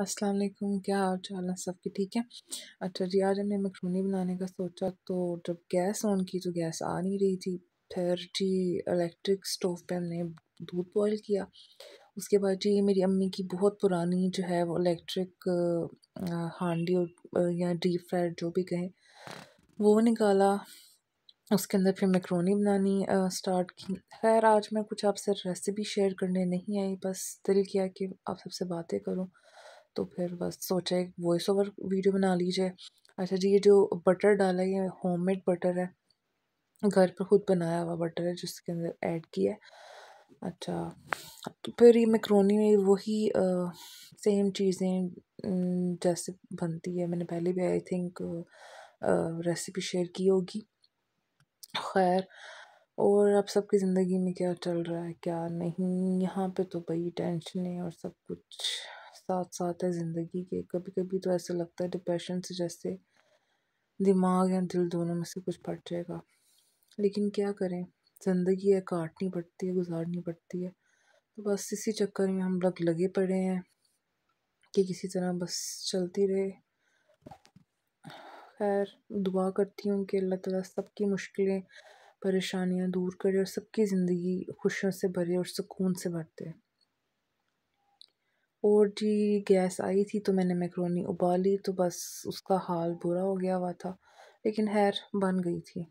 अस्सलाम वालेकुम क्या हाल चाल है की ठीक है अच्छा जी आज हमने मखरूनी बनाने का सोचा तो जब गैस ऑन की तो गैस आ नहीं रही थी फिर जी इलेक्ट्रिक स्टोव पे हमने दूध बॉईल किया उसके बाद जी मेरी अम्मी की बहुत पुरानी जो है वो इलेक्ट्रिक हांडी या डीप फ्राइड जो भी कहें वो निकाला उसके अंदर फिर मैक्रोनी बनानी आ, स्टार्ट की खैर आज मैं कुछ आपसे रेसिपी शेयर करने नहीं आई बस दिल किया कि आप सबसे बातें करूं तो फिर बस सोचा एक वॉइस ओवर वीडियो बना लीजिए अच्छा जी ये जो बटर डाला है ये होम बटर है घर पर खुद बनाया हुआ बटर है जिसके अंदर ऐड किया है अच्छा तो फिर ये मैक्रोनी में वही सेम चीज़ें जैसे बनती है मैंने पहले भी आई थिंक रेसिपी शेयर की होगी खैर और अब सबकी ज़िंदगी में क्या चल रहा है क्या नहीं यहाँ पे तो भाई टेंशन है और सब कुछ साथ साथ है ज़िंदगी के कभी कभी तो ऐसा लगता है डिप्रेशन से जैसे दिमाग या दिल दोनों में से कुछ फट जाएगा लेकिन क्या करें ज़िंदगी है काटनी पड़ती है गुजारनी पड़ती है तो बस इसी चक्कर में हम लग लगे पड़े हैं कि किसी तरह बस चलती रहे खैर दुआ करती हूँ कि अल्लाह ताला सबकी मुश्किलें परेशानियाँ दूर करे और सबकी ज़िंदगी खुशियों से भरे और सुकून से भरते हैं और जी गैस आई थी तो मैंने मैक्रोनी उबाली तो बस उसका हाल बुरा हो गया हुआ था लेकिन हैर बन गई थी